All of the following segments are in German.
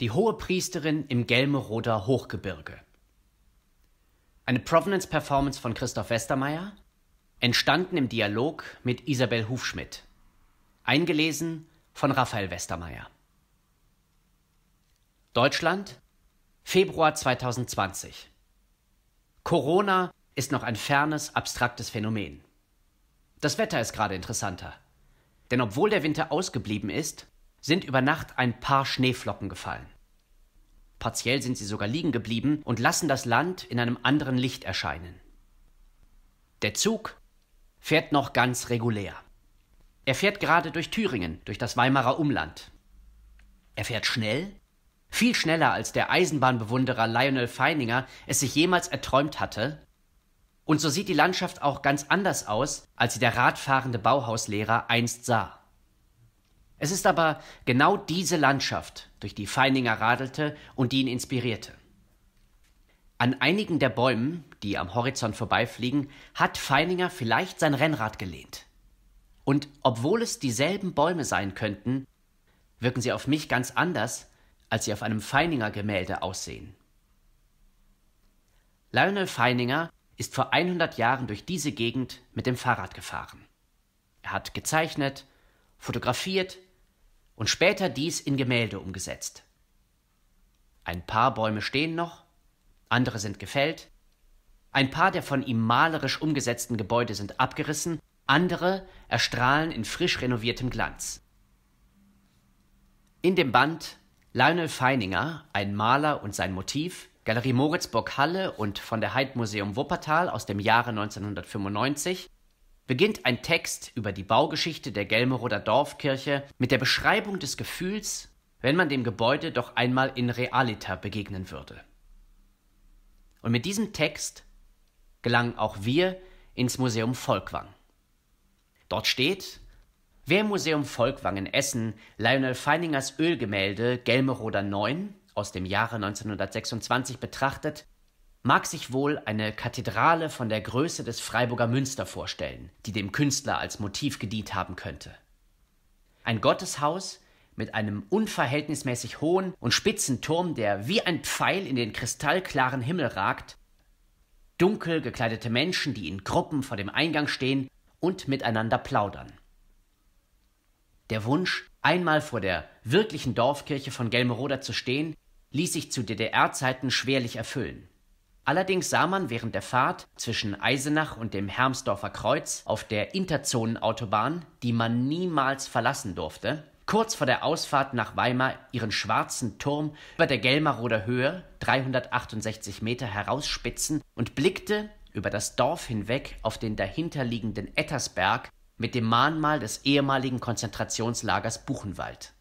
Die hohe Priesterin im Gelmeroder Hochgebirge. Eine Provenance-Performance von Christoph Westermeier, entstanden im Dialog mit Isabel Hufschmidt. Eingelesen von Raphael Westermeier. Deutschland, Februar 2020. Corona ist noch ein fernes, abstraktes Phänomen. Das Wetter ist gerade interessanter. Denn obwohl der Winter ausgeblieben ist, sind über Nacht ein paar Schneeflocken gefallen. Partiell sind sie sogar liegen geblieben und lassen das Land in einem anderen Licht erscheinen. Der Zug fährt noch ganz regulär. Er fährt gerade durch Thüringen, durch das Weimarer Umland. Er fährt schnell, viel schneller als der Eisenbahnbewunderer Lionel Feininger es sich jemals erträumt hatte, und so sieht die Landschaft auch ganz anders aus, als sie der radfahrende Bauhauslehrer einst sah. Es ist aber genau diese Landschaft, durch die Feininger radelte und die ihn inspirierte. An einigen der Bäumen, die am Horizont vorbeifliegen, hat Feininger vielleicht sein Rennrad gelehnt. Und obwohl es dieselben Bäume sein könnten, wirken sie auf mich ganz anders, als sie auf einem Feininger Gemälde aussehen. Lionel Feininger ist vor 100 Jahren durch diese Gegend mit dem Fahrrad gefahren. Er hat gezeichnet, fotografiert und später dies in Gemälde umgesetzt. Ein paar Bäume stehen noch, andere sind gefällt, ein paar der von ihm malerisch umgesetzten Gebäude sind abgerissen, andere erstrahlen in frisch renoviertem Glanz. In dem Band Lionel Feininger, ein Maler und sein Motiv, Galerie Moritzburg Halle und von der Heid Museum Wuppertal aus dem Jahre 1995 beginnt ein Text über die Baugeschichte der Gelmeroder Dorfkirche mit der Beschreibung des Gefühls, wenn man dem Gebäude doch einmal in realita begegnen würde. Und mit diesem Text gelangen auch wir ins Museum Volkwang. Dort steht, wer im Museum Volkwang in Essen Lionel Feiningers Ölgemälde Gelmeroder 9 aus dem Jahre 1926 betrachtet, mag sich wohl eine Kathedrale von der Größe des Freiburger Münster vorstellen, die dem Künstler als Motiv gedient haben könnte. Ein Gotteshaus mit einem unverhältnismäßig hohen und spitzen Turm, der wie ein Pfeil in den kristallklaren Himmel ragt, dunkel gekleidete Menschen, die in Gruppen vor dem Eingang stehen und miteinander plaudern. Der Wunsch, einmal vor der wirklichen Dorfkirche von Gelmeroder zu stehen, ließ sich zu DDR-Zeiten schwerlich erfüllen. Allerdings sah man während der Fahrt zwischen Eisenach und dem Hermsdorfer Kreuz auf der Interzonenautobahn, die man niemals verlassen durfte, kurz vor der Ausfahrt nach Weimar ihren schwarzen Turm über der Gelmaroder Höhe 368 Meter herausspitzen und blickte über das Dorf hinweg auf den dahinterliegenden Ettersberg mit dem Mahnmal des ehemaligen Konzentrationslagers Buchenwald.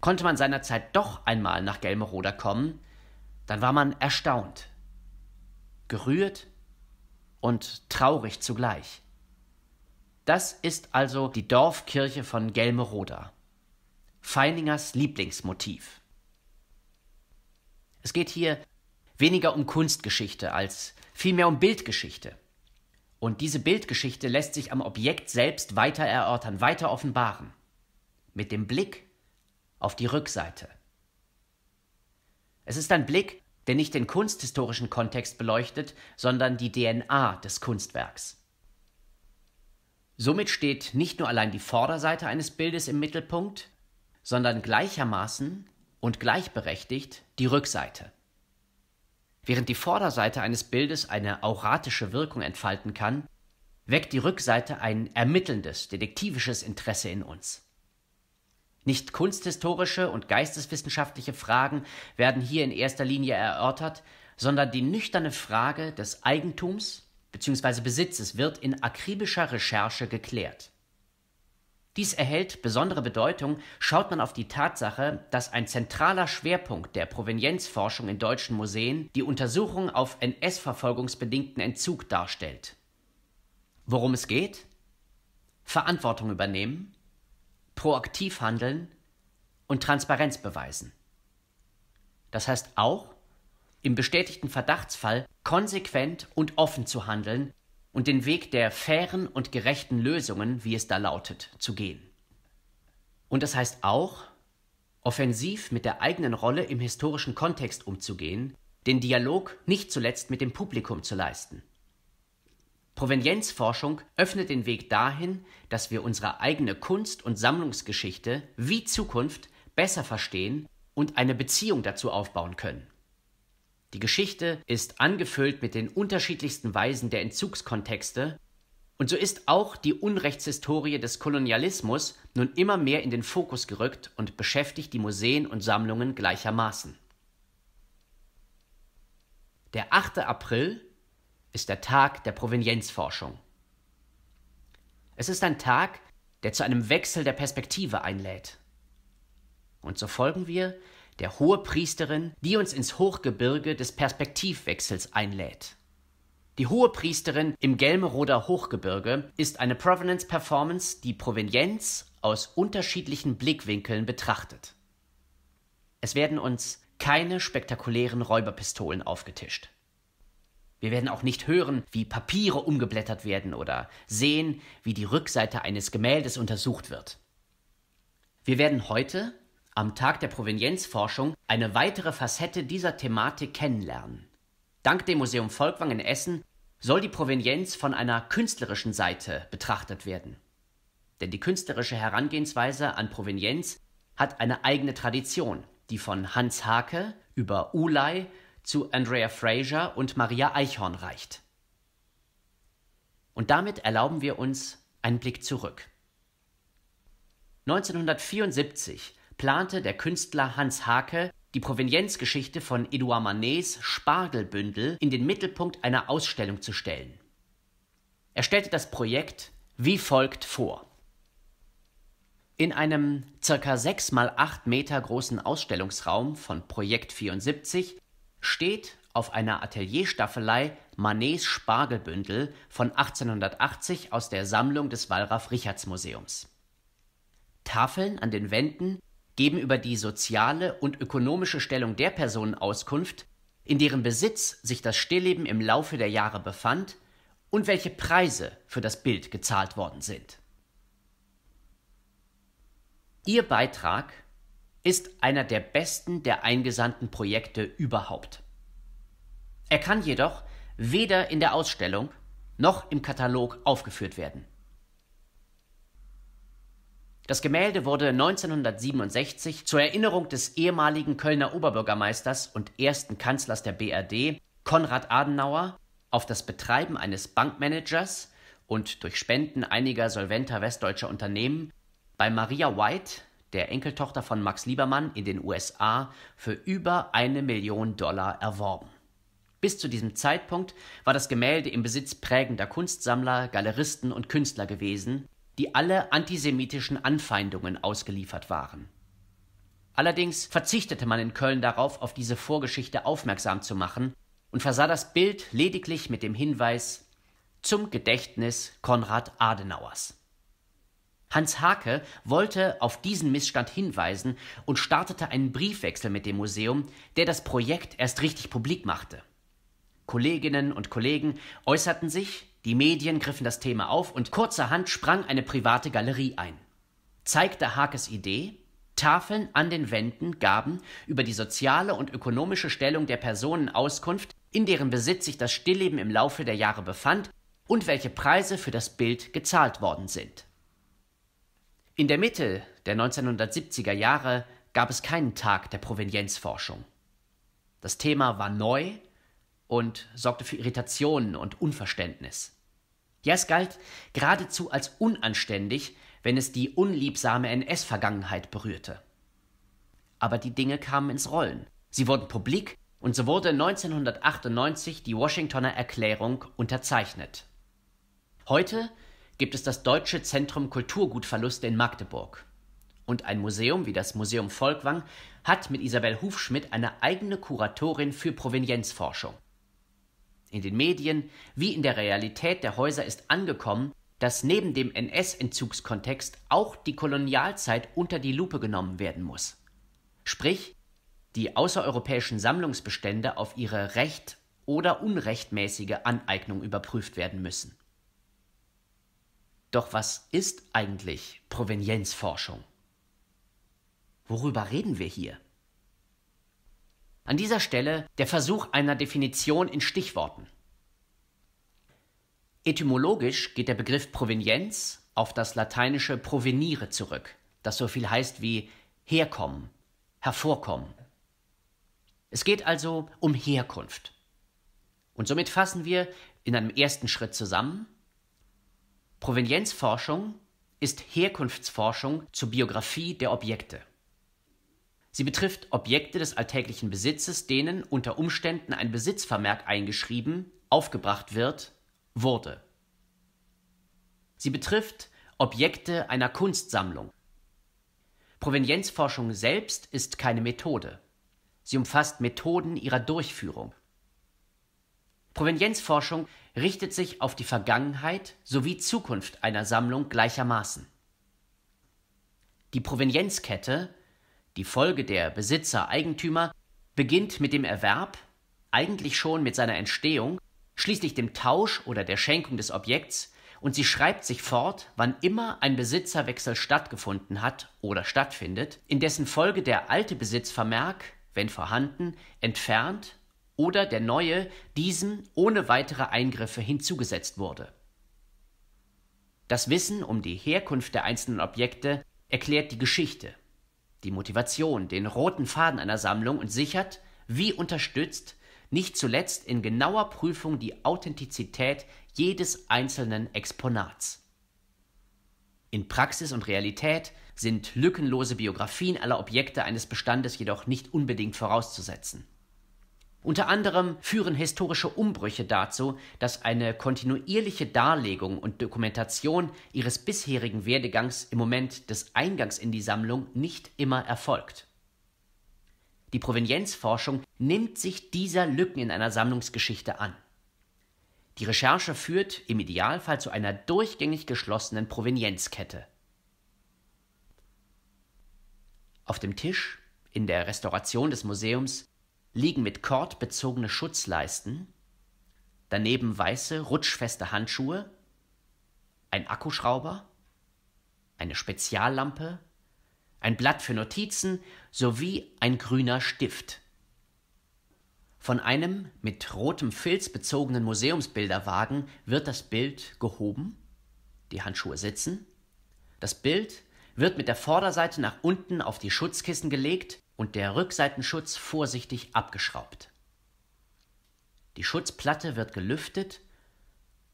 Konnte man seinerzeit doch einmal nach Gelmeroder kommen, dann war man erstaunt gerührt und traurig zugleich. Das ist also die Dorfkirche von Gelmeroda. Feiningers Lieblingsmotiv. Es geht hier weniger um Kunstgeschichte als vielmehr um Bildgeschichte. Und diese Bildgeschichte lässt sich am Objekt selbst weiter erörtern, weiter offenbaren. Mit dem Blick auf die Rückseite. Es ist ein Blick der nicht den kunsthistorischen Kontext beleuchtet, sondern die DNA des Kunstwerks. Somit steht nicht nur allein die Vorderseite eines Bildes im Mittelpunkt, sondern gleichermaßen und gleichberechtigt die Rückseite. Während die Vorderseite eines Bildes eine auratische Wirkung entfalten kann, weckt die Rückseite ein ermittelndes, detektivisches Interesse in uns. Nicht kunsthistorische und geisteswissenschaftliche Fragen werden hier in erster Linie erörtert, sondern die nüchterne Frage des Eigentums bzw. Besitzes wird in akribischer Recherche geklärt. Dies erhält besondere Bedeutung, schaut man auf die Tatsache, dass ein zentraler Schwerpunkt der Provenienzforschung in deutschen Museen die Untersuchung auf NS-verfolgungsbedingten Entzug darstellt. Worum es geht? Verantwortung übernehmen, proaktiv handeln und Transparenz beweisen. Das heißt auch, im bestätigten Verdachtsfall konsequent und offen zu handeln und den Weg der fairen und gerechten Lösungen, wie es da lautet, zu gehen. Und das heißt auch, offensiv mit der eigenen Rolle im historischen Kontext umzugehen, den Dialog nicht zuletzt mit dem Publikum zu leisten. Provenienzforschung öffnet den Weg dahin, dass wir unsere eigene Kunst- und Sammlungsgeschichte wie Zukunft besser verstehen und eine Beziehung dazu aufbauen können. Die Geschichte ist angefüllt mit den unterschiedlichsten Weisen der Entzugskontexte und so ist auch die Unrechtshistorie des Kolonialismus nun immer mehr in den Fokus gerückt und beschäftigt die Museen und Sammlungen gleichermaßen. Der 8. April ist der Tag der Provenienzforschung. Es ist ein Tag, der zu einem Wechsel der Perspektive einlädt. Und so folgen wir der Hohepriesterin, die uns ins Hochgebirge des Perspektivwechsels einlädt. Die Hohepriesterin im Gelmeroder Hochgebirge ist eine Provenance-Performance, die Provenienz aus unterschiedlichen Blickwinkeln betrachtet. Es werden uns keine spektakulären Räuberpistolen aufgetischt. Wir werden auch nicht hören, wie Papiere umgeblättert werden oder sehen, wie die Rückseite eines Gemäldes untersucht wird. Wir werden heute, am Tag der Provenienzforschung, eine weitere Facette dieser Thematik kennenlernen. Dank dem Museum Volkwang in Essen soll die Provenienz von einer künstlerischen Seite betrachtet werden. Denn die künstlerische Herangehensweise an Provenienz hat eine eigene Tradition, die von Hans Hake über Ulay zu Andrea Fraser und Maria Eichhorn reicht. Und damit erlauben wir uns einen Blick zurück. 1974 plante der Künstler Hans Hake die Provenienzgeschichte von Edouard Manets Spargelbündel in den Mittelpunkt einer Ausstellung zu stellen. Er stellte das Projekt wie folgt vor. In einem ca. 6 x 8 Meter großen Ausstellungsraum von Projekt 74 steht auf einer Atelierstaffelei Manets Spargelbündel von 1880 aus der Sammlung des wallraf richards museums Tafeln an den Wänden geben über die soziale und ökonomische Stellung der Personen Auskunft, in deren Besitz sich das Stillleben im Laufe der Jahre befand und welche Preise für das Bild gezahlt worden sind. Ihr Beitrag ist einer der besten der eingesandten Projekte überhaupt. Er kann jedoch weder in der Ausstellung noch im Katalog aufgeführt werden. Das Gemälde wurde 1967 zur Erinnerung des ehemaligen Kölner Oberbürgermeisters und ersten Kanzlers der BRD, Konrad Adenauer, auf das Betreiben eines Bankmanagers und durch Spenden einiger solventer westdeutscher Unternehmen bei Maria White der Enkeltochter von Max Liebermann, in den USA für über eine Million Dollar erworben. Bis zu diesem Zeitpunkt war das Gemälde im Besitz prägender Kunstsammler, Galeristen und Künstler gewesen, die alle antisemitischen Anfeindungen ausgeliefert waren. Allerdings verzichtete man in Köln darauf, auf diese Vorgeschichte aufmerksam zu machen und versah das Bild lediglich mit dem Hinweis zum Gedächtnis Konrad Adenauers. Hans Hake wollte auf diesen Missstand hinweisen und startete einen Briefwechsel mit dem Museum, der das Projekt erst richtig publik machte. Kolleginnen und Kollegen äußerten sich, die Medien griffen das Thema auf und kurzerhand sprang eine private Galerie ein. Zeigte Hakes Idee, Tafeln an den Wänden gaben über die soziale und ökonomische Stellung der Personen Auskunft, in deren Besitz sich das Stillleben im Laufe der Jahre befand und welche Preise für das Bild gezahlt worden sind. In der Mitte der 1970er Jahre gab es keinen Tag der Provenienzforschung. Das Thema war neu und sorgte für Irritationen und Unverständnis. Ja, es galt geradezu als unanständig, wenn es die unliebsame NS-Vergangenheit berührte. Aber die Dinge kamen ins Rollen. Sie wurden publik und so wurde 1998 die Washingtoner Erklärung unterzeichnet. Heute gibt es das Deutsche Zentrum Kulturgutverluste in Magdeburg. Und ein Museum wie das Museum Volkwang hat mit Isabel Hufschmidt eine eigene Kuratorin für Provenienzforschung. In den Medien wie in der Realität der Häuser ist angekommen, dass neben dem NS-Entzugskontext auch die Kolonialzeit unter die Lupe genommen werden muss. Sprich, die außereuropäischen Sammlungsbestände auf ihre recht- oder unrechtmäßige Aneignung überprüft werden müssen. Doch was ist eigentlich Provenienzforschung? Worüber reden wir hier? An dieser Stelle der Versuch einer Definition in Stichworten. Etymologisch geht der Begriff Provenienz auf das lateinische provenire zurück, das so viel heißt wie herkommen, hervorkommen. Es geht also um Herkunft. Und somit fassen wir in einem ersten Schritt zusammen, Provenienzforschung ist Herkunftsforschung zur Biografie der Objekte. Sie betrifft Objekte des alltäglichen Besitzes, denen unter Umständen ein Besitzvermerk eingeschrieben, aufgebracht wird, wurde. Sie betrifft Objekte einer Kunstsammlung. Provenienzforschung selbst ist keine Methode. Sie umfasst Methoden ihrer Durchführung. Provenienzforschung richtet sich auf die Vergangenheit sowie Zukunft einer Sammlung gleichermaßen. Die Provenienzkette, die Folge der Besitzer-Eigentümer, beginnt mit dem Erwerb, eigentlich schon mit seiner Entstehung, schließlich dem Tausch oder der Schenkung des Objekts und sie schreibt sich fort, wann immer ein Besitzerwechsel stattgefunden hat oder stattfindet, in dessen Folge der alte Besitzvermerk, wenn vorhanden, entfernt oder der neue diesem ohne weitere Eingriffe hinzugesetzt wurde. Das Wissen um die Herkunft der einzelnen Objekte erklärt die Geschichte, die Motivation, den roten Faden einer Sammlung und sichert, wie unterstützt, nicht zuletzt in genauer Prüfung die Authentizität jedes einzelnen Exponats. In Praxis und Realität sind lückenlose Biografien aller Objekte eines Bestandes jedoch nicht unbedingt vorauszusetzen. Unter anderem führen historische Umbrüche dazu, dass eine kontinuierliche Darlegung und Dokumentation ihres bisherigen Werdegangs im Moment des Eingangs in die Sammlung nicht immer erfolgt. Die Provenienzforschung nimmt sich dieser Lücken in einer Sammlungsgeschichte an. Die Recherche führt im Idealfall zu einer durchgängig geschlossenen Provenienzkette. Auf dem Tisch in der Restauration des Museums liegen mit Kord bezogene Schutzleisten, daneben weiße, rutschfeste Handschuhe, ein Akkuschrauber, eine Speziallampe, ein Blatt für Notizen sowie ein grüner Stift. Von einem mit rotem Filz bezogenen Museumsbilderwagen wird das Bild gehoben, die Handschuhe sitzen, das Bild wird mit der Vorderseite nach unten auf die Schutzkissen gelegt und der Rückseitenschutz vorsichtig abgeschraubt. Die Schutzplatte wird gelüftet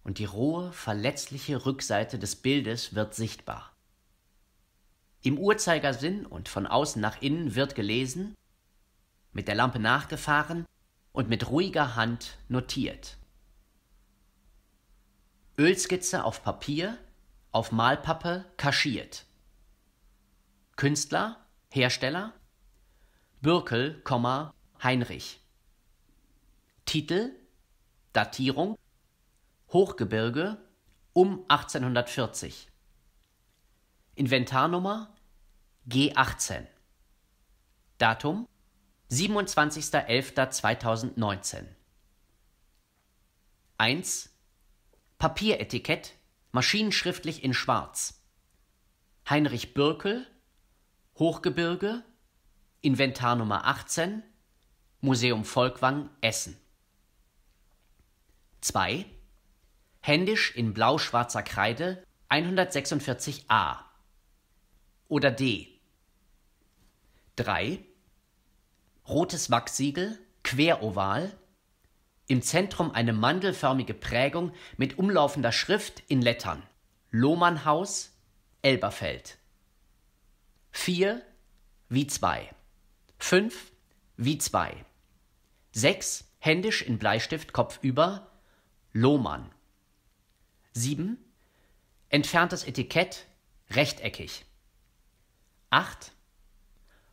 und die rohe, verletzliche Rückseite des Bildes wird sichtbar. Im Uhrzeigersinn und von außen nach innen wird gelesen, mit der Lampe nachgefahren und mit ruhiger Hand notiert. Ölskizze auf Papier, auf Malpappe kaschiert. Künstler, Hersteller, Bürkel, Heinrich. Titel, Datierung Hochgebirge um 1840. Inventarnummer G18. Datum 27.11.2019. 1. Papieretikett maschinenschriftlich in Schwarz. Heinrich Bürkel Hochgebirge Inventar Nummer 18 Museum Volkwang Essen 2 Händisch in blau-schwarzer Kreide 146a oder D 3 Rotes Wachsiegel queroval im Zentrum eine mandelförmige Prägung mit umlaufender Schrift in Lettern. Lohmannhaus, Elberfeld. 4 wie 2. 5 wie 2. 6 händisch in Bleistift kopfüber. Lohmann. 7 entferntes Etikett rechteckig. 8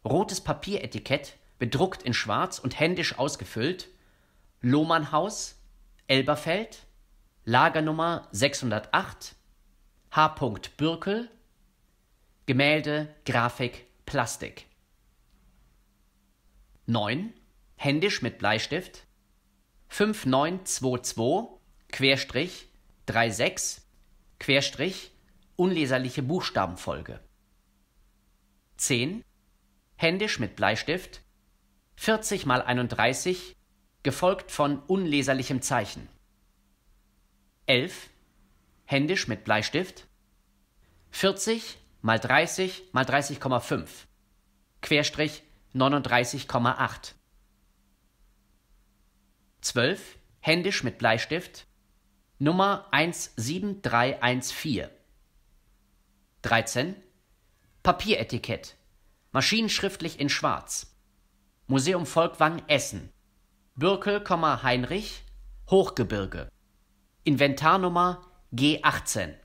rotes Papieretikett bedruckt in schwarz und händisch ausgefüllt Lohmannhaus Elberfeld Lagernummer 608 H. Bürkel Gemälde Grafik Plastik 9, händisch mit Bleistift 5922 Querstrich 36 Querstrich unleserliche Buchstabenfolge 10 händisch mit Bleistift 40 mal 31 gefolgt von unleserlichem Zeichen 11 händisch mit Bleistift 40 mal 30 mal 30,5 Querstrich 39,8. 12. Händisch mit Bleistift Nummer 17314. 13. Papieretikett Maschinenschriftlich in Schwarz. Museum Volkwang Essen. Bürkel, Heinrich, Hochgebirge. Inventarnummer G18.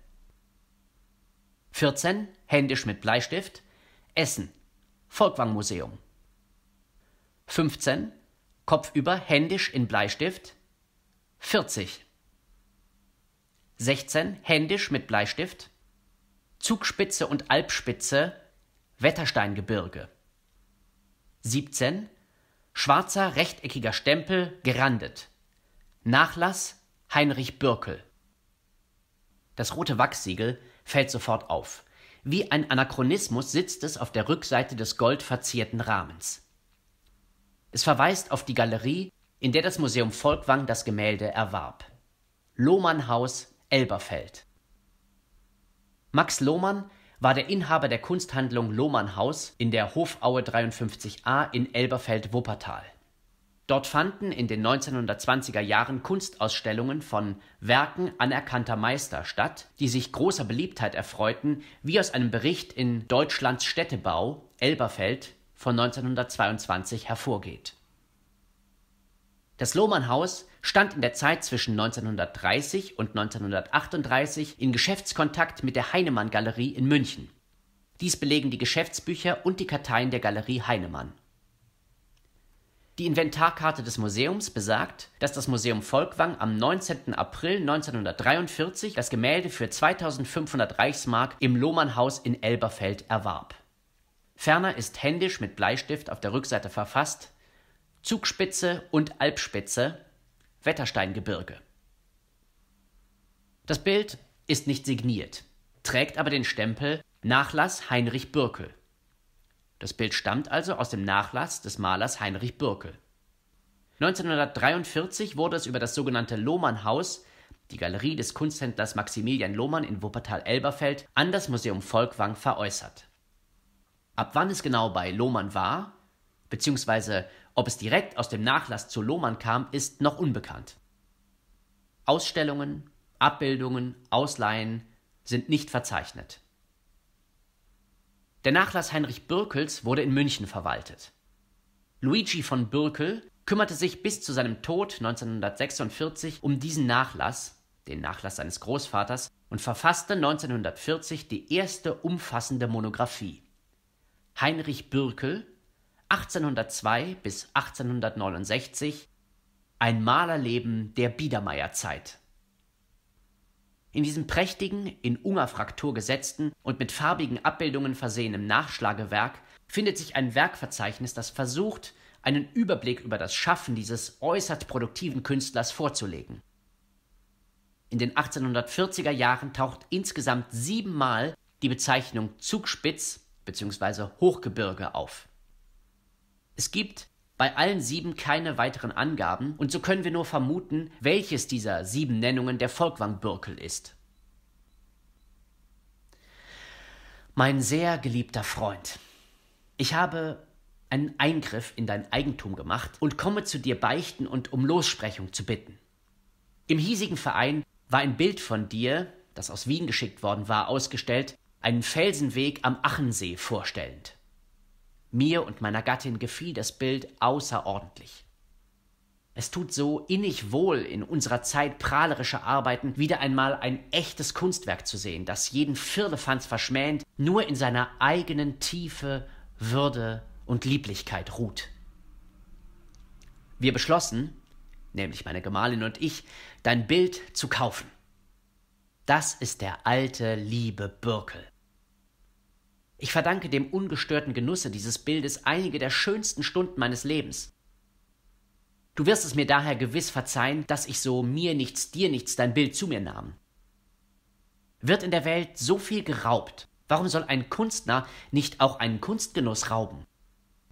14. Händisch mit Bleistift. Essen. Volkwang Museum. 15. Kopfüber, händisch in Bleistift. 40. 16. Händisch mit Bleistift. Zugspitze und Alpspitze. Wettersteingebirge. 17. Schwarzer rechteckiger Stempel gerandet. Nachlass Heinrich Bürkel. Das rote Wachssiegel fällt sofort auf. Wie ein Anachronismus sitzt es auf der Rückseite des goldverzierten Rahmens. Es verweist auf die Galerie, in der das Museum Volkwang das Gemälde erwarb. Lohmannhaus Elberfeld. Max Lohmann war der Inhaber der Kunsthandlung Lohmannhaus in der Hofaue 53a in Elberfeld-Wuppertal. Dort fanden in den 1920er Jahren Kunstausstellungen von Werken anerkannter Meister statt, die sich großer Beliebtheit erfreuten, wie aus einem Bericht in Deutschlands Städtebau Elberfeld von 1922 hervorgeht. Das Lohmannhaus stand in der Zeit zwischen 1930 und 1938 in Geschäftskontakt mit der Heinemann-Galerie in München. Dies belegen die Geschäftsbücher und die Karteien der Galerie Heinemann. Die Inventarkarte des Museums besagt, dass das Museum Volkwang am 19. April 1943 das Gemälde für 2500 Reichsmark im Lohmannhaus in Elberfeld erwarb Ferner ist händisch mit Bleistift auf der Rückseite verfasst Zugspitze und Alpspitze Wettersteingebirge. Das Bild ist nicht signiert, trägt aber den Stempel Nachlass Heinrich Bürkel. Das Bild stammt also aus dem Nachlass des Malers Heinrich Bürkel. 1943 wurde es über das sogenannte Lohmann-Haus, die Galerie des Kunsthändlers Maximilian Lohmann in Wuppertal-Elberfeld, an das Museum Volkwang veräußert ab wann es genau bei Lohmann war, beziehungsweise ob es direkt aus dem Nachlass zu Lohmann kam, ist noch unbekannt. Ausstellungen, Abbildungen, Ausleihen sind nicht verzeichnet. Der Nachlass Heinrich Bürkels wurde in München verwaltet. Luigi von Bürkel kümmerte sich bis zu seinem Tod 1946 um diesen Nachlass, den Nachlass seines Großvaters, und verfasste 1940 die erste umfassende Monographie. Heinrich Bürkel, 1802 bis 1869, ein Malerleben der Biedermeierzeit. In diesem prächtigen, in Ungerfraktur gesetzten und mit farbigen Abbildungen versehenen Nachschlagewerk findet sich ein Werkverzeichnis, das versucht, einen Überblick über das Schaffen dieses äußerst produktiven Künstlers vorzulegen. In den 1840er Jahren taucht insgesamt siebenmal die Bezeichnung Zugspitz bzw. Hochgebirge auf. Es gibt bei allen sieben keine weiteren Angaben und so können wir nur vermuten, welches dieser sieben Nennungen der volkwang bürkel ist. Mein sehr geliebter Freund, ich habe einen Eingriff in dein Eigentum gemacht und komme zu dir beichten und um Lossprechung zu bitten. Im hiesigen Verein war ein Bild von dir, das aus Wien geschickt worden war, ausgestellt, einen Felsenweg am Achensee vorstellend. Mir und meiner Gattin gefiel das Bild außerordentlich. Es tut so innig wohl, in unserer Zeit prahlerischer Arbeiten wieder einmal ein echtes Kunstwerk zu sehen, das jeden Firlefanz verschmähend nur in seiner eigenen Tiefe, Würde und Lieblichkeit ruht. Wir beschlossen, nämlich meine Gemahlin und ich, dein Bild zu kaufen. Das ist der alte, liebe Birkel. Ich verdanke dem ungestörten Genusse dieses Bildes einige der schönsten Stunden meines Lebens. Du wirst es mir daher gewiss verzeihen, dass ich so mir nichts, dir nichts dein Bild zu mir nahm. Wird in der Welt so viel geraubt, warum soll ein Kunstner nicht auch einen Kunstgenuss rauben?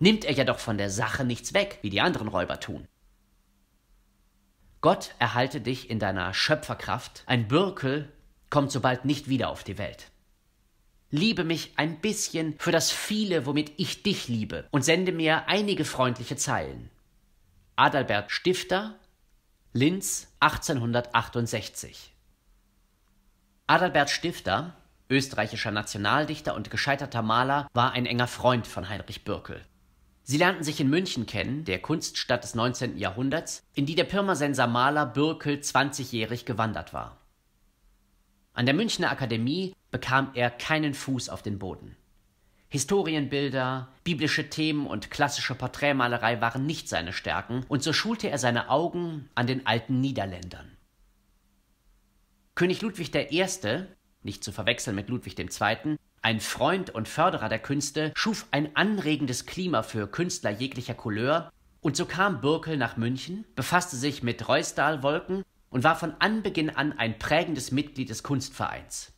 Nimmt er ja doch von der Sache nichts weg, wie die anderen Räuber tun. Gott erhalte dich in deiner Schöpferkraft, ein Birkel, kommt so bald nicht wieder auf die Welt. Liebe mich ein bisschen für das Viele, womit ich dich liebe, und sende mir einige freundliche Zeilen. Adalbert Stifter, Linz 1868 Adalbert Stifter, österreichischer Nationaldichter und gescheiterter Maler, war ein enger Freund von Heinrich Bürkel. Sie lernten sich in München kennen, der Kunststadt des 19. Jahrhunderts, in die der Pirmasenser Maler Bürkel 20-jährig gewandert war. An der Münchner Akademie bekam er keinen Fuß auf den Boden. Historienbilder, biblische Themen und klassische Porträtmalerei waren nicht seine Stärken, und so schulte er seine Augen an den alten Niederländern. König Ludwig I., nicht zu verwechseln mit Ludwig II., ein Freund und Förderer der Künste, schuf ein anregendes Klima für Künstler jeglicher Couleur, und so kam Bürkel nach München, befasste sich mit Reusdalwolken und war von Anbeginn an ein prägendes Mitglied des Kunstvereins.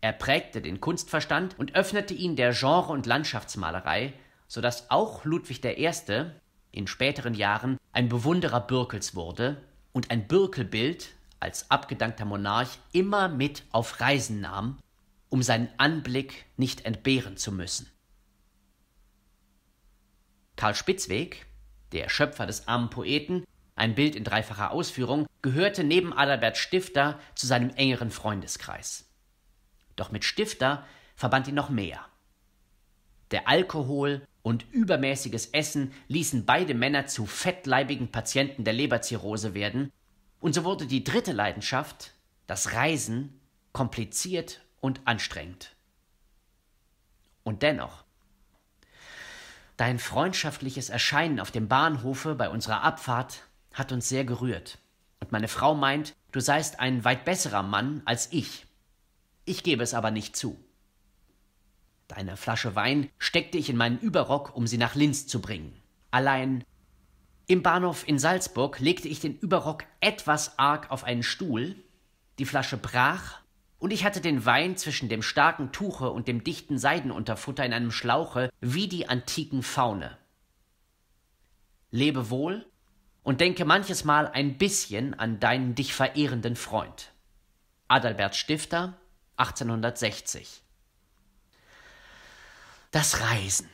Er prägte den Kunstverstand und öffnete ihn der Genre- und Landschaftsmalerei, so dass auch Ludwig I. in späteren Jahren ein Bewunderer Bürkels wurde und ein Bürkelbild als abgedankter Monarch immer mit auf Reisen nahm, um seinen Anblick nicht entbehren zu müssen. Karl Spitzweg, der Schöpfer des armen Poeten, ein Bild in dreifacher Ausführung gehörte neben Adalbert Stifter zu seinem engeren Freundeskreis. Doch mit Stifter verband ihn noch mehr. Der Alkohol und übermäßiges Essen ließen beide Männer zu fettleibigen Patienten der Leberzirrhose werden, und so wurde die dritte Leidenschaft, das Reisen, kompliziert und anstrengend. Und dennoch, dein freundschaftliches Erscheinen auf dem Bahnhofe bei unserer Abfahrt hat uns sehr gerührt. Und meine Frau meint, du seist ein weit besserer Mann als ich. Ich gebe es aber nicht zu. Deine Flasche Wein steckte ich in meinen Überrock, um sie nach Linz zu bringen. Allein im Bahnhof in Salzburg legte ich den Überrock etwas arg auf einen Stuhl, die Flasche brach, und ich hatte den Wein zwischen dem starken Tuche und dem dichten Seidenunterfutter in einem Schlauche wie die antiken Faune. Lebe wohl, und denke manches Mal ein bisschen an deinen dich verehrenden Freund. Adalbert Stifter, 1860. Das Reisen.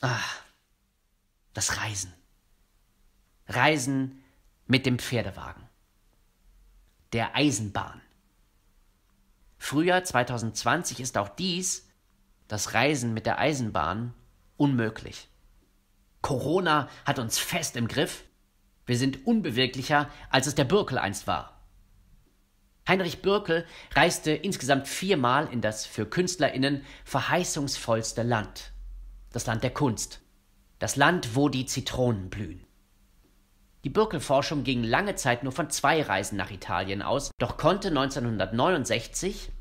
Ah, das Reisen. Reisen mit dem Pferdewagen. Der Eisenbahn. Frühjahr 2020 ist auch dies, das Reisen mit der Eisenbahn, unmöglich. Corona hat uns fest im Griff. Wir sind unbeweglicher, als es der Birkel einst war. Heinrich Birkel reiste insgesamt viermal in das für KünstlerInnen verheißungsvollste Land. Das Land der Kunst. Das Land, wo die Zitronen blühen. Die Birkel-Forschung ging lange Zeit nur von zwei Reisen nach Italien aus, doch konnte 1969,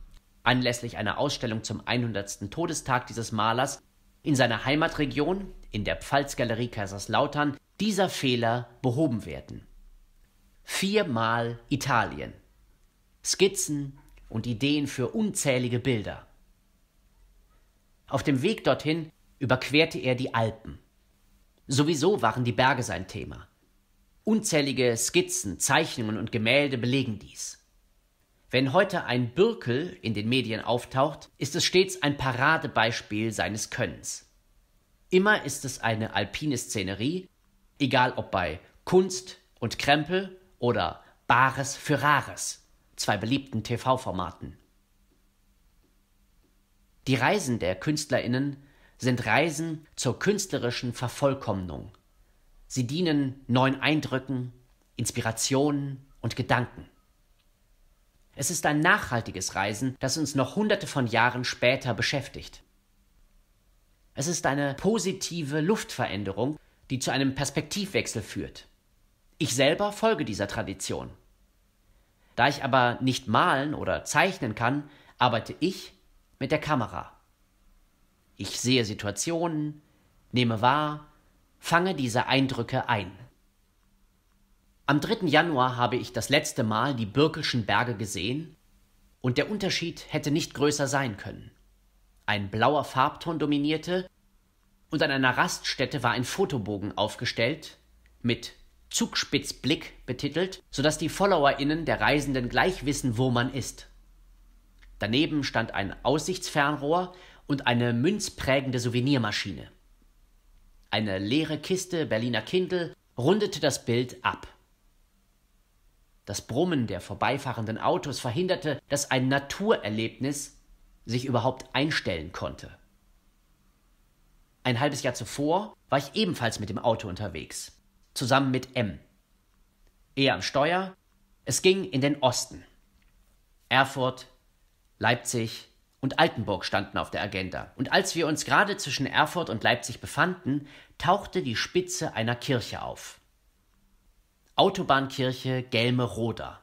anlässlich einer Ausstellung zum 100. Todestag dieses Malers, in seiner Heimatregion, in der Pfalzgalerie Kaiserslautern dieser Fehler behoben werden. Viermal Italien. Skizzen und Ideen für unzählige Bilder. Auf dem Weg dorthin überquerte er die Alpen. Sowieso waren die Berge sein Thema. Unzählige Skizzen, Zeichnungen und Gemälde belegen dies. Wenn heute ein Birkel in den Medien auftaucht, ist es stets ein Paradebeispiel seines Könnens. Immer ist es eine alpine Szenerie, egal ob bei Kunst und Krempel oder Bares für Rares, zwei beliebten TV-Formaten. Die Reisen der Künstlerinnen sind Reisen zur künstlerischen Vervollkommnung. Sie dienen neuen Eindrücken, Inspirationen und Gedanken. Es ist ein nachhaltiges Reisen, das uns noch hunderte von Jahren später beschäftigt. Es ist eine positive Luftveränderung, die zu einem Perspektivwechsel führt. Ich selber folge dieser Tradition. Da ich aber nicht malen oder zeichnen kann, arbeite ich mit der Kamera. Ich sehe Situationen, nehme wahr, fange diese Eindrücke ein. Am 3. Januar habe ich das letzte Mal die Birkelschen Berge gesehen und der Unterschied hätte nicht größer sein können ein blauer Farbton dominierte, und an einer Raststätte war ein Fotobogen aufgestellt, mit Zugspitzblick betitelt, sodass die FollowerInnen der Reisenden gleich wissen, wo man ist. Daneben stand ein Aussichtsfernrohr und eine münzprägende Souvenirmaschine. Eine leere Kiste Berliner Kindel rundete das Bild ab. Das Brummen der vorbeifahrenden Autos verhinderte, dass ein Naturerlebnis sich überhaupt einstellen konnte. Ein halbes Jahr zuvor war ich ebenfalls mit dem Auto unterwegs, zusammen mit M. Er am Steuer, es ging in den Osten. Erfurt, Leipzig und Altenburg standen auf der Agenda, und als wir uns gerade zwischen Erfurt und Leipzig befanden, tauchte die Spitze einer Kirche auf. Autobahnkirche Gelme-Roda.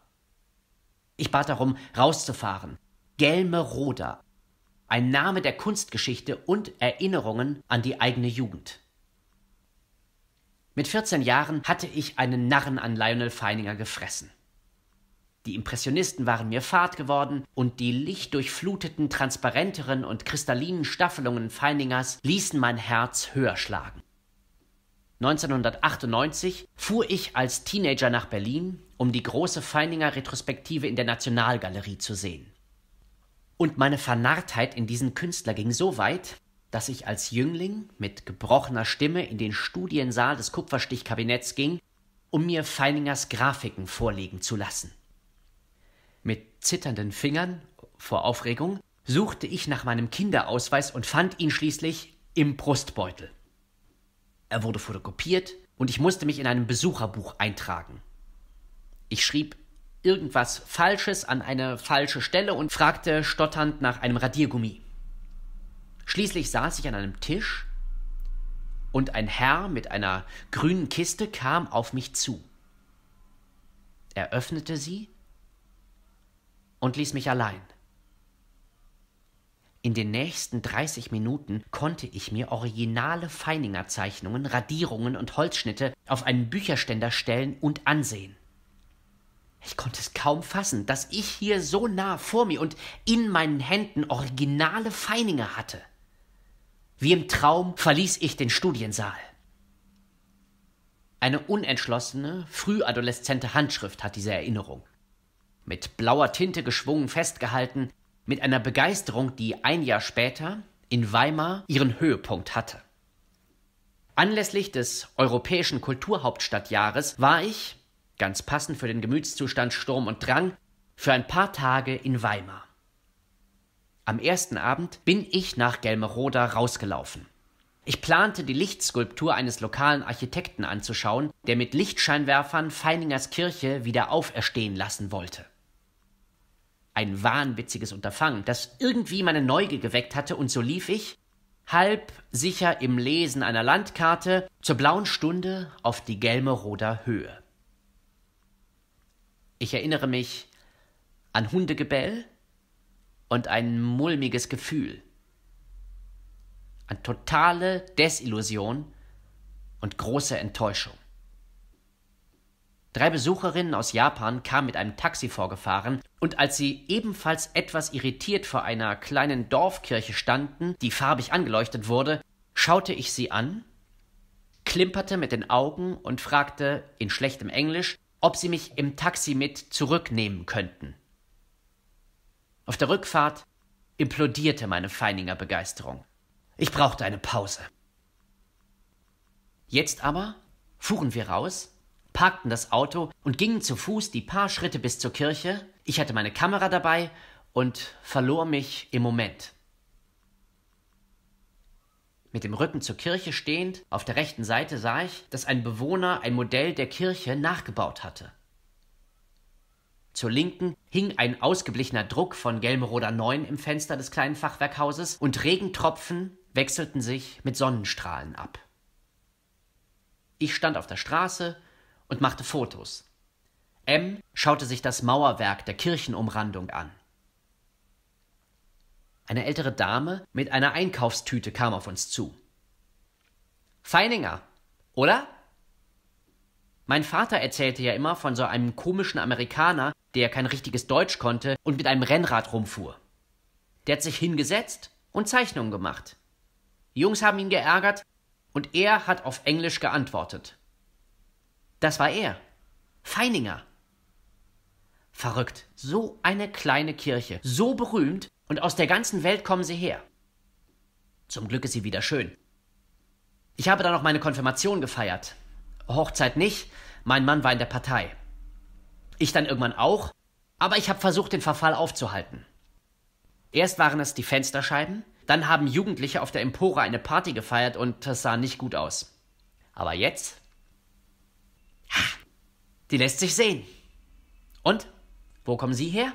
Ich bat darum, rauszufahren. Gelme-Roda, ein Name der Kunstgeschichte und Erinnerungen an die eigene Jugend. Mit 14 Jahren hatte ich einen Narren an Lionel Feininger gefressen. Die Impressionisten waren mir fad geworden und die lichtdurchfluteten, transparenteren und kristallinen Staffelungen Feiningers ließen mein Herz höher schlagen. 1998 fuhr ich als Teenager nach Berlin, um die große Feininger Retrospektive in der Nationalgalerie zu sehen. Und meine Vernarrtheit in diesen Künstler ging so weit, dass ich als Jüngling mit gebrochener Stimme in den Studiensaal des Kupferstichkabinetts ging, um mir Feiningers Grafiken vorlegen zu lassen. Mit zitternden Fingern vor Aufregung suchte ich nach meinem Kinderausweis und fand ihn schließlich im Brustbeutel. Er wurde fotokopiert und ich musste mich in einem Besucherbuch eintragen. Ich schrieb irgendwas Falsches an eine falsche Stelle und fragte stotternd nach einem Radiergummi. Schließlich saß ich an einem Tisch und ein Herr mit einer grünen Kiste kam auf mich zu. Er öffnete sie und ließ mich allein. In den nächsten 30 Minuten konnte ich mir originale Feininger Zeichnungen, Radierungen und Holzschnitte auf einen Bücherständer stellen und ansehen. Ich konnte es kaum fassen, dass ich hier so nah vor mir und in meinen Händen originale Feininge hatte. Wie im Traum verließ ich den Studiensaal. Eine unentschlossene, frühadoleszente Handschrift hat diese Erinnerung. Mit blauer Tinte geschwungen festgehalten, mit einer Begeisterung, die ein Jahr später in Weimar ihren Höhepunkt hatte. Anlässlich des Europäischen Kulturhauptstadtjahres war ich, ganz passend für den Gemütszustand Sturm und Drang, für ein paar Tage in Weimar. Am ersten Abend bin ich nach Gelmeroda rausgelaufen. Ich plante, die Lichtskulptur eines lokalen Architekten anzuschauen, der mit Lichtscheinwerfern Feiningers Kirche wieder auferstehen lassen wollte. Ein wahnwitziges Unterfangen, das irgendwie meine Neugier geweckt hatte, und so lief ich, halb sicher im Lesen einer Landkarte, zur blauen Stunde auf die Gelmeroder Höhe. Ich erinnere mich an Hundegebell und ein mulmiges Gefühl, an totale Desillusion und große Enttäuschung. Drei Besucherinnen aus Japan kamen mit einem Taxi vorgefahren, und als sie ebenfalls etwas irritiert vor einer kleinen Dorfkirche standen, die farbig angeleuchtet wurde, schaute ich sie an, klimperte mit den Augen und fragte in schlechtem Englisch, ob sie mich im Taxi mit zurücknehmen könnten. Auf der Rückfahrt implodierte meine Feininger Begeisterung. Ich brauchte eine Pause. Jetzt aber fuhren wir raus, parkten das Auto und gingen zu Fuß die paar Schritte bis zur Kirche. Ich hatte meine Kamera dabei und verlor mich im Moment. Mit dem Rücken zur Kirche stehend, auf der rechten Seite sah ich, dass ein Bewohner ein Modell der Kirche nachgebaut hatte. Zur Linken hing ein ausgeblichener Druck von Gelmroder 9 im Fenster des kleinen Fachwerkhauses und Regentropfen wechselten sich mit Sonnenstrahlen ab. Ich stand auf der Straße und machte Fotos. M schaute sich das Mauerwerk der Kirchenumrandung an. Eine ältere Dame mit einer Einkaufstüte kam auf uns zu. Feininger, oder? Mein Vater erzählte ja immer von so einem komischen Amerikaner, der kein richtiges Deutsch konnte und mit einem Rennrad rumfuhr. Der hat sich hingesetzt und Zeichnungen gemacht. Die Jungs haben ihn geärgert und er hat auf Englisch geantwortet. Das war er. Feininger. Verrückt. So eine kleine Kirche. So berühmt und aus der ganzen Welt kommen sie her. Zum Glück ist sie wieder schön. Ich habe dann noch meine Konfirmation gefeiert. Hochzeit nicht, mein Mann war in der Partei. Ich dann irgendwann auch, aber ich habe versucht, den Verfall aufzuhalten. Erst waren es die Fensterscheiben, dann haben Jugendliche auf der Empore eine Party gefeiert und das sah nicht gut aus. Aber jetzt? Ha, die lässt sich sehen. Und? Wo kommen Sie her?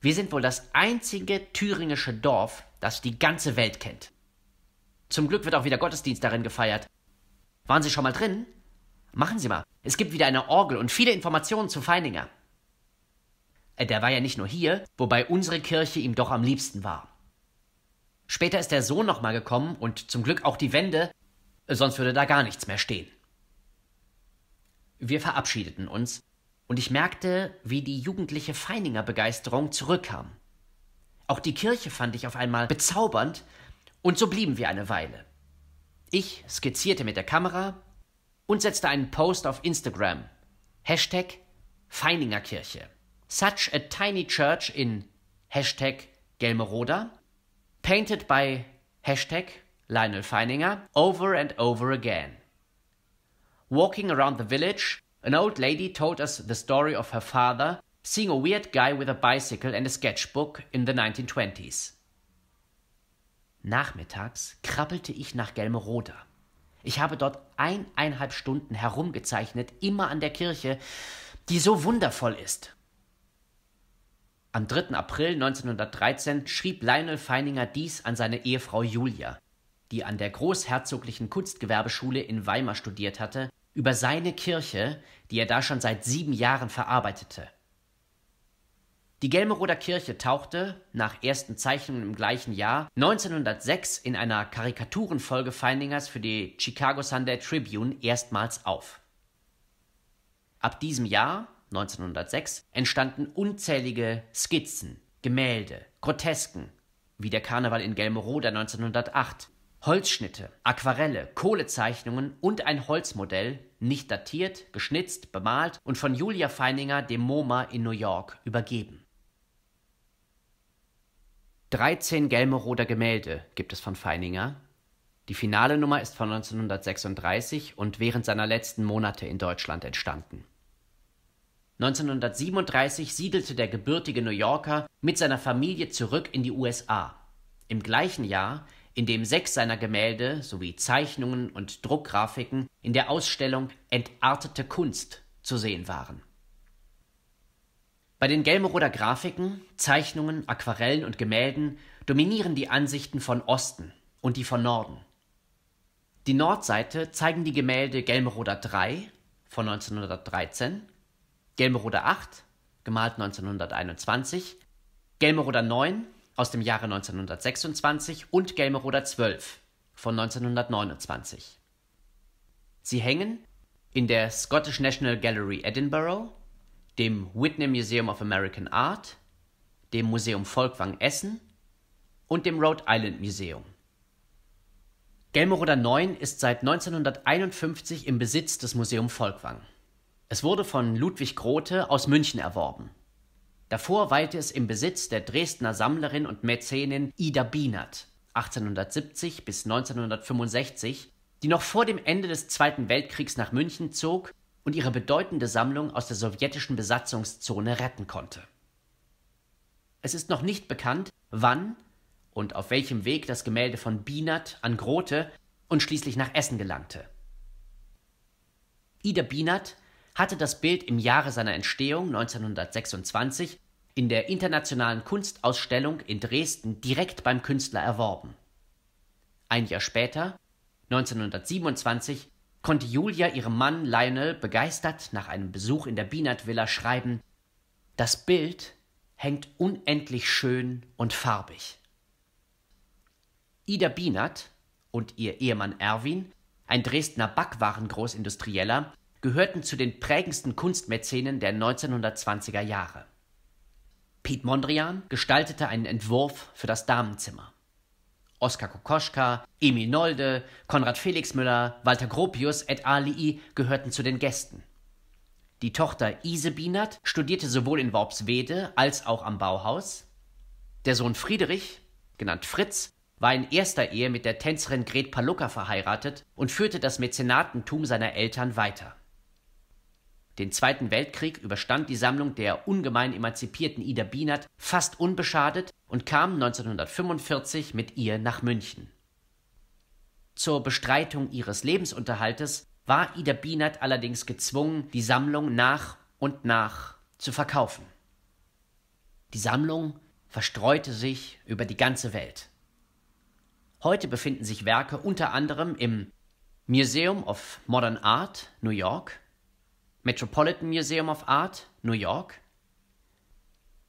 Wir sind wohl das einzige thüringische Dorf, das die ganze Welt kennt. Zum Glück wird auch wieder Gottesdienst darin gefeiert. Waren Sie schon mal drin? Machen Sie mal. Es gibt wieder eine Orgel und viele Informationen zu Feininger. Äh, der war ja nicht nur hier, wobei unsere Kirche ihm doch am liebsten war. Später ist der Sohn nochmal gekommen und zum Glück auch die Wände, sonst würde da gar nichts mehr stehen. Wir verabschiedeten uns, und ich merkte, wie die jugendliche Feininger Begeisterung zurückkam. Auch die Kirche fand ich auf einmal bezaubernd, und so blieben wir eine Weile. Ich skizzierte mit der Kamera und setzte einen Post auf Instagram. Hashtag Feininger Kirche. Such a tiny church in Hashtag Gelmeroda. Painted by Hashtag Lionel Feininger over and over again. Walking around the village an old lady told us the story of her father seeing a weird guy with a bicycle and a sketchbook in the 1920s. Nachmittags krabbelte ich nach Gelmerode. Ich habe dort eineinhalb Stunden herumgezeichnet, immer an der Kirche, die so wundervoll ist. Am 3. April 1913 schrieb Lionel Feininger dies an seine Ehefrau Julia, die an der Großherzoglichen Kunstgewerbeschule in Weimar studiert hatte über seine Kirche, die er da schon seit sieben Jahren verarbeitete. Die Gelmeroder Kirche tauchte, nach ersten Zeichnungen im gleichen Jahr, 1906 in einer Karikaturenfolge Feindingers für die Chicago Sunday Tribune erstmals auf. Ab diesem Jahr, 1906, entstanden unzählige Skizzen, Gemälde, Grotesken, wie der Karneval in Gelmeroder 1908, Holzschnitte, Aquarelle, Kohlezeichnungen und ein Holzmodell, nicht datiert, geschnitzt, bemalt und von Julia Feininger dem MoMA in New York übergeben. 13 Gelmeroder Gemälde gibt es von Feininger. Die finale Nummer ist von 1936 und während seiner letzten Monate in Deutschland entstanden. 1937 siedelte der gebürtige New Yorker mit seiner Familie zurück in die USA. Im gleichen Jahr in dem sechs seiner Gemälde sowie Zeichnungen und Druckgrafiken in der Ausstellung Entartete Kunst zu sehen waren. Bei den Gelmeroder Grafiken, Zeichnungen, Aquarellen und Gemälden dominieren die Ansichten von Osten und die von Norden. Die Nordseite zeigen die Gemälde Gelmeroder 3 von 1913, Gelmeroder 8, gemalt 1921, Gelmeroder 9, aus dem Jahre 1926 und Gelmeroder 12 von 1929. Sie hängen in der Scottish National Gallery Edinburgh, dem Whitney Museum of American Art, dem Museum Volkwang Essen und dem Rhode Island Museum. Gelmeroder 9 ist seit 1951 im Besitz des Museum Volkwang. Es wurde von Ludwig Grote aus München erworben Davor weilte es im Besitz der Dresdner Sammlerin und Mäzenin Ida Bienert (1870 bis 1965), die noch vor dem Ende des Zweiten Weltkriegs nach München zog und ihre bedeutende Sammlung aus der sowjetischen Besatzungszone retten konnte. Es ist noch nicht bekannt, wann und auf welchem Weg das Gemälde von Bienert an Grote und schließlich nach Essen gelangte. Ida Bienert hatte das Bild im Jahre seiner Entstehung 1926 in der Internationalen Kunstausstellung in Dresden direkt beim Künstler erworben. Ein Jahr später, 1927, konnte Julia ihrem Mann Lionel begeistert nach einem Besuch in der Bienert Villa schreiben: Das Bild hängt unendlich schön und farbig. Ida Bienert und ihr Ehemann Erwin, ein Dresdner Backwarengroßindustrieller, gehörten zu den prägendsten Kunstmäzenen der 1920er Jahre. Piet Mondrian gestaltete einen Entwurf für das Damenzimmer. Oskar Kokoschka, Emil Nolde, Konrad Felixmüller, Walter Gropius et alii gehörten zu den Gästen. Die Tochter Ise Bienert studierte sowohl in Worpswede als auch am Bauhaus. Der Sohn Friedrich, genannt Fritz, war in erster Ehe mit der Tänzerin Gret Palucka verheiratet und führte das Mäzenatentum seiner Eltern weiter. Den Zweiten Weltkrieg überstand die Sammlung der ungemein emanzipierten Ida Bienert fast unbeschadet und kam 1945 mit ihr nach München. Zur Bestreitung ihres Lebensunterhaltes war Ida Bienert allerdings gezwungen, die Sammlung nach und nach zu verkaufen. Die Sammlung verstreute sich über die ganze Welt. Heute befinden sich Werke unter anderem im Museum of Modern Art, New York, Metropolitan Museum of Art, New York,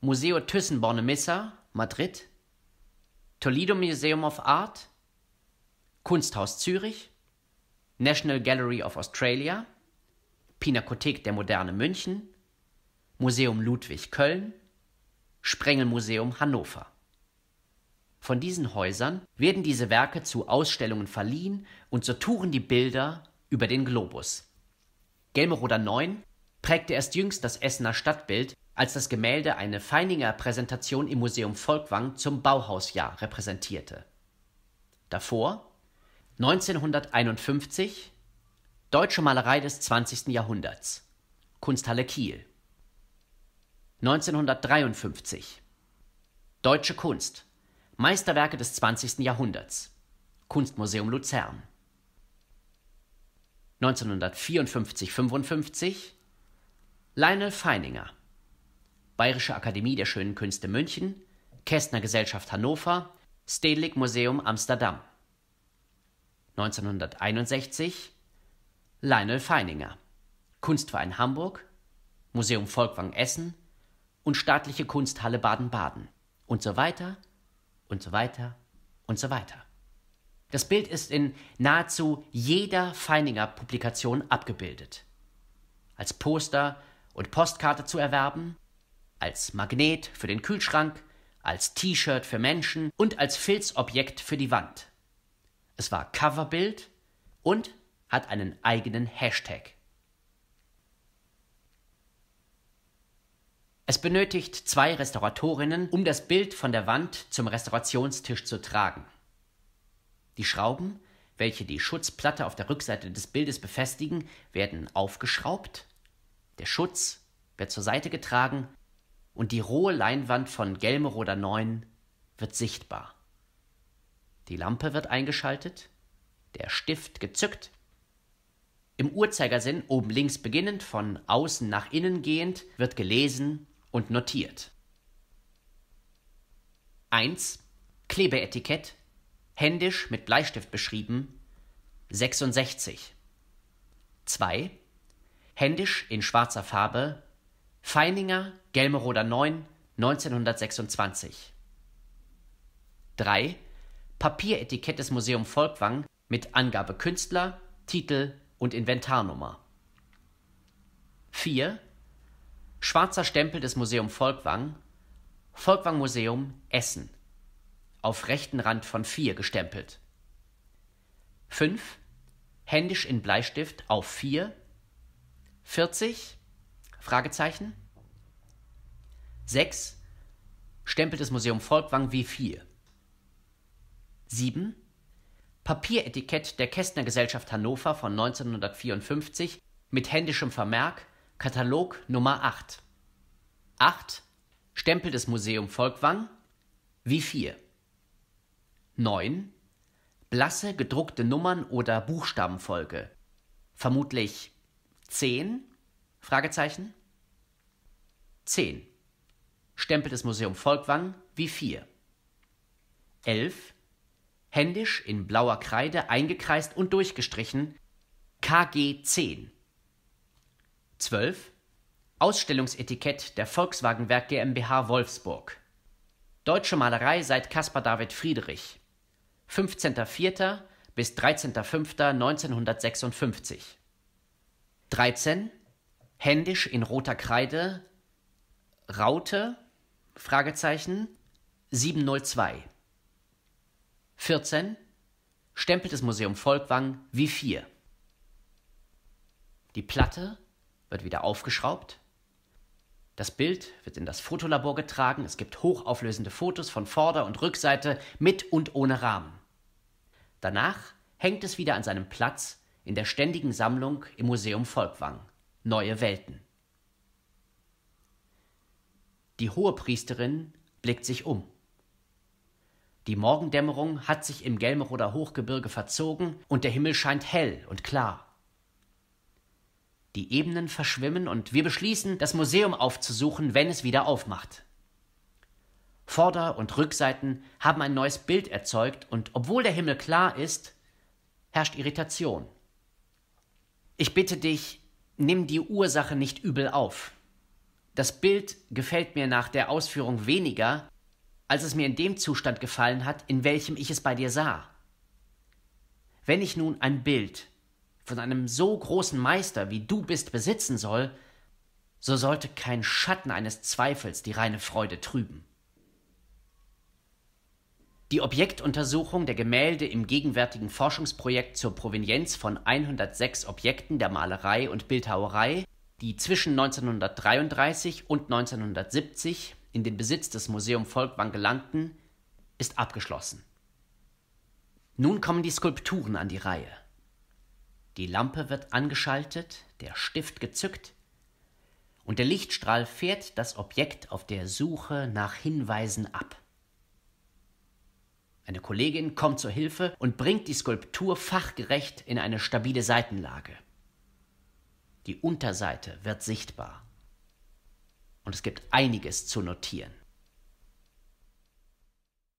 Museo Thyssen-Bornemisza, Madrid, Toledo Museum of Art, Kunsthaus Zürich, National Gallery of Australia, Pinakothek der Moderne München, Museum Ludwig Köln, Sprengelmuseum Hannover. Von diesen Häusern werden diese Werke zu Ausstellungen verliehen und so touren die Bilder über den Globus. Gelmeroder 9 prägte erst jüngst das Essener Stadtbild, als das Gemälde eine Feininger Präsentation im Museum Volkwang zum Bauhausjahr repräsentierte. Davor 1951 Deutsche Malerei des 20. Jahrhunderts Kunsthalle Kiel 1953 Deutsche Kunst Meisterwerke des 20. Jahrhunderts Kunstmuseum Luzern 1954-55 Lionel Feininger Bayerische Akademie der Schönen Künste München Kästner Gesellschaft Hannover Stedelijk Museum Amsterdam 1961 Lionel Feininger Kunstverein Hamburg Museum Volkwang Essen und Staatliche Kunsthalle Baden-Baden und so weiter und so weiter und so weiter. Das Bild ist in nahezu jeder Feininger-Publikation abgebildet. Als Poster und Postkarte zu erwerben, als Magnet für den Kühlschrank, als T-Shirt für Menschen und als Filzobjekt für die Wand. Es war Coverbild und hat einen eigenen Hashtag. Es benötigt zwei Restauratorinnen, um das Bild von der Wand zum Restaurationstisch zu tragen. Die Schrauben, welche die Schutzplatte auf der Rückseite des Bildes befestigen, werden aufgeschraubt, der Schutz wird zur Seite getragen und die rohe Leinwand von Gelmeroder 9 wird sichtbar. Die Lampe wird eingeschaltet, der Stift gezückt. Im Uhrzeigersinn, oben links beginnend, von außen nach innen gehend, wird gelesen und notiert. 1. Klebeetikett händisch mit Bleistift beschrieben 66. 2. Händisch in schwarzer Farbe Feininger, Gelmeroder 9, 1926. 3. Papieretikett des Museum Volkwang mit Angabe Künstler, Titel und Inventarnummer. 4. Schwarzer Stempel des Museum Volkwang, Volkwang Museum Essen auf rechten Rand von 4 gestempelt. 5. Händisch in Bleistift auf 4. 40? Fragezeichen. 6. Stempelt das Museum Volkwang W4. 7. Papieretikett der Kästner Gesellschaft Hannover von 1954 mit händischem Vermerk Katalog Nummer 8. 8. Stempel des Museum Volkwang wie 4 9. Blasse gedruckte Nummern oder Buchstabenfolge. Vermutlich 10? Fragezeichen. 10. Stempeltes Museum Volkwang wie 4. 11. Händisch in blauer Kreide eingekreist und durchgestrichen KG 10. 12. Ausstellungsetikett der Volkswagenwerk GmbH Wolfsburg. Deutsche Malerei seit Caspar David Friedrich. 15.04. bis 13.05.1956. 13. Händisch in roter Kreide Raute? Fragezeichen 702. 14. Stempeltes Museum Volkwang wie 4. Die Platte wird wieder aufgeschraubt. Das Bild wird in das Fotolabor getragen. Es gibt hochauflösende Fotos von Vorder- und Rückseite mit und ohne Rahmen. Danach hängt es wieder an seinem Platz in der ständigen Sammlung im Museum Volkwang. Neue Welten. Die hohe Priesterin blickt sich um. Die Morgendämmerung hat sich im Gelmeroder Hochgebirge verzogen und der Himmel scheint hell und klar. Die Ebenen verschwimmen und wir beschließen, das Museum aufzusuchen, wenn es wieder aufmacht. Vorder- und Rückseiten haben ein neues Bild erzeugt und obwohl der Himmel klar ist, herrscht Irritation. Ich bitte dich, nimm die Ursache nicht übel auf. Das Bild gefällt mir nach der Ausführung weniger, als es mir in dem Zustand gefallen hat, in welchem ich es bei dir sah. Wenn ich nun ein Bild von einem so großen Meister wie du bist besitzen soll, so sollte kein Schatten eines Zweifels die reine Freude trüben. Die Objektuntersuchung der Gemälde im gegenwärtigen Forschungsprojekt zur Provenienz von 106 Objekten der Malerei und Bildhauerei, die zwischen 1933 und 1970 in den Besitz des Museum Volkwang gelangten, ist abgeschlossen. Nun kommen die Skulpturen an die Reihe. Die Lampe wird angeschaltet, der Stift gezückt und der Lichtstrahl fährt das Objekt auf der Suche nach Hinweisen ab. Eine Kollegin kommt zur Hilfe und bringt die Skulptur fachgerecht in eine stabile Seitenlage. Die Unterseite wird sichtbar. Und es gibt einiges zu notieren.